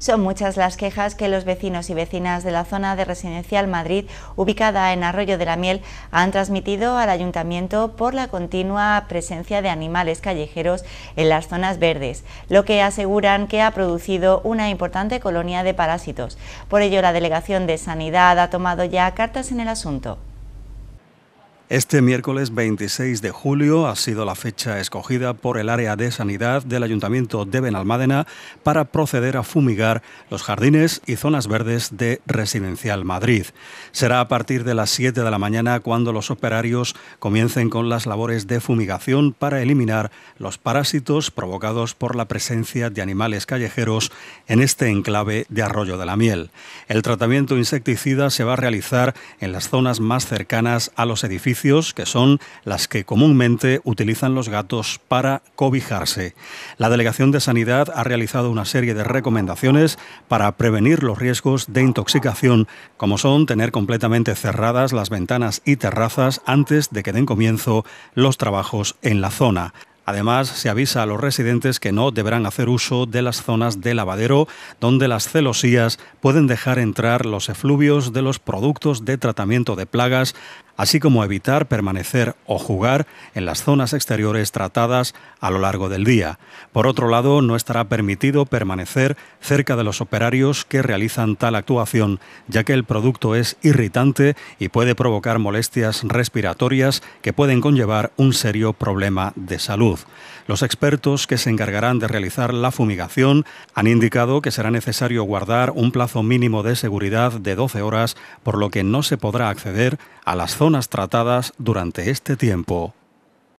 Son muchas las quejas que los vecinos y vecinas de la zona de Residencial Madrid, ubicada en Arroyo de la Miel, han transmitido al Ayuntamiento por la continua presencia de animales callejeros en las zonas verdes, lo que aseguran que ha producido una importante colonia de parásitos. Por ello, la Delegación de Sanidad ha tomado ya cartas en el asunto. Este miércoles 26 de julio ha sido la fecha escogida por el área de sanidad del Ayuntamiento de Benalmádena para proceder a fumigar los jardines y zonas verdes de Residencial Madrid. Será a partir de las 7 de la mañana cuando los operarios comiencen con las labores de fumigación para eliminar los parásitos provocados por la presencia de animales callejeros en este enclave de Arroyo de la Miel. El tratamiento insecticida se va a realizar en las zonas más cercanas a los edificios que son las que comúnmente utilizan los gatos para cobijarse. La Delegación de Sanidad ha realizado una serie de recomendaciones para prevenir los riesgos de intoxicación, como son tener completamente cerradas las ventanas y terrazas antes de que den comienzo los trabajos en la zona. Además, se avisa a los residentes que no deberán hacer uso de las zonas de lavadero donde las celosías pueden dejar entrar los efluvios de los productos de tratamiento de plagas así como evitar permanecer o jugar en las zonas exteriores tratadas a lo largo del día. Por otro lado, no estará permitido permanecer cerca de los operarios que realizan tal actuación, ya que el producto es irritante y puede provocar molestias respiratorias que pueden conllevar un serio problema de salud. Los expertos que se encargarán de realizar la fumigación han indicado que será necesario guardar un plazo mínimo de seguridad de 12 horas, por lo que no se podrá acceder a las zonas tratadas durante este tiempo.